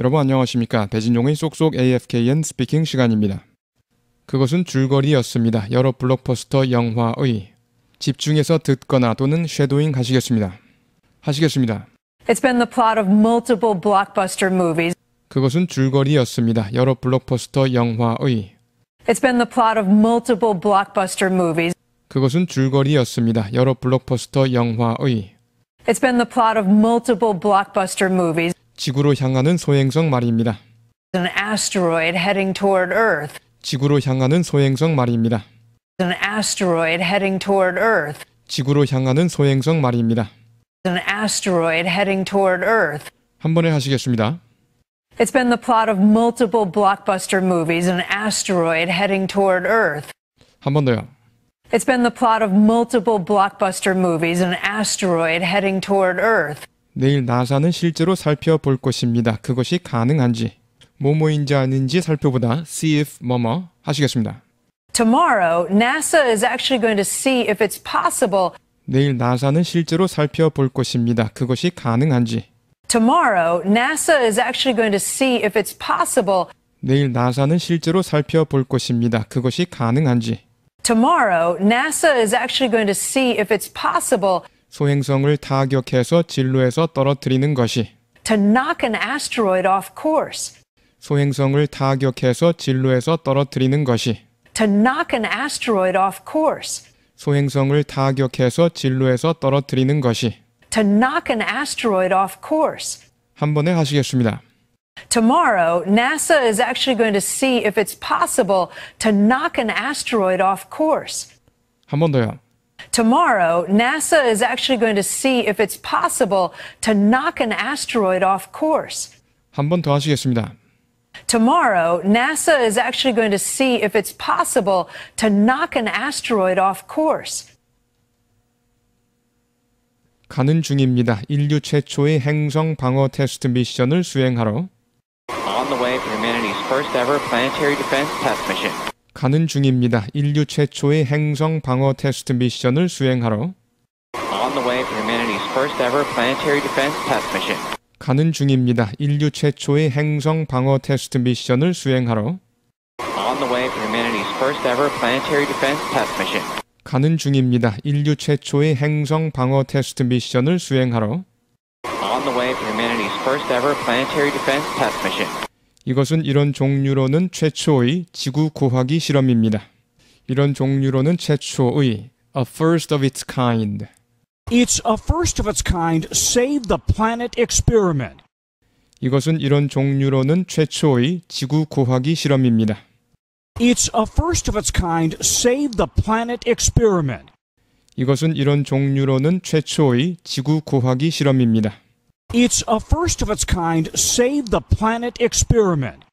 여러분 안녕하십니까. 배진용의 쏙쏙 AFKN 스피킹 시간입니다. 그것은 줄거리였습니다. 여러 블록버스터 영화의 집중해서 듣거나 또는 쉐도잉 하시겠습니다. 하시겠습니다. It's been the plot of multiple blockbuster movies. 그것은 줄거리였습니다. 여러 블록버스터 영화의 It's been the plot of multiple blockbuster movies. 그것은 줄거리였습니다. 여러 블록버스터 영화의 It's been the plot of multiple blockbuster movies. 지구로 향하는 소행성 말입니다. An asteroid heading toward Earth. 지구로 향하는 소행성 말입니다. An asteroid heading toward Earth. 지구로 향하는 소행성 말입니다. An asteroid heading toward Earth. 한 번에 하시겠습니다. It's been the plot of multiple blockbuster movies. An asteroid heading toward Earth. 한번 더요. It's been the plot of multiple blockbuster movies. An asteroid heading toward Earth. 내일 나사는 실제로 살펴볼 것입니다. 그것이 가능한지, 뭐뭐인지 아닌지 살펴보다 CF 뭐뭐 하시겠습니다. Tomorrow, NASA is actually going to see if it's possible. 내일 나사는 실제로 살펴볼 것입니다. 그것이 가능한지. Tomorrow, NASA is actually going to see if it's possible. 내일 나사는 실제로 살펴볼 것입니다. 그것이 가능한지. Tomorrow, NASA is actually going to see if it's possible. 소행성을 타격해서 진로에서 떨어뜨리는 것이 to knock an asteroid off course. 소행성을 타격해서 진로에서 떨어뜨리는 것이 to knock an asteroid off course. 소행성을 타격해서 진로에서 떨어뜨리는 것이 to knock an asteroid off course. 한 번에 하시겠습니다. Tomorrow, NASA is actually going to see if it's possible to knock an asteroid off course. 한 번 더요. Tomorrow, NASA is actually going to see if it's possible to knock an asteroid off course. 한번 더 하시겠습니다. Tomorrow, NASA is actually going to see if it's possible to knock an asteroid off course. 가는 중입니다. 인류 최초의 행성 방어 테스트 미션을 수행하러. On the way for humanity's first ever planetary defense test mission. 가는 중입니다. 인류 최초의 행성 방어 테스트 미션을 수행하러 가는 중입니다. 인류 최초의 행성 방어 테스트 미션을 수행하러 가는 중입니다. 인류 최초의 행성 방어 테스트 미션을 수행하러 이것은 이런 종류로는 최초의 지구 고화기 실험입니다. 이런 종류로는 최초의 a first of its kind. It's a first of its kind save the planet experiment. 이것은 이런 종류로는 최초의 지구 고화기 실험입니다. It's a first of its kind save the planet experiment. 이것은 이런 종류로는 최초의 지구 고화기 실험입니다. It's a first of its kind save the planet experiment.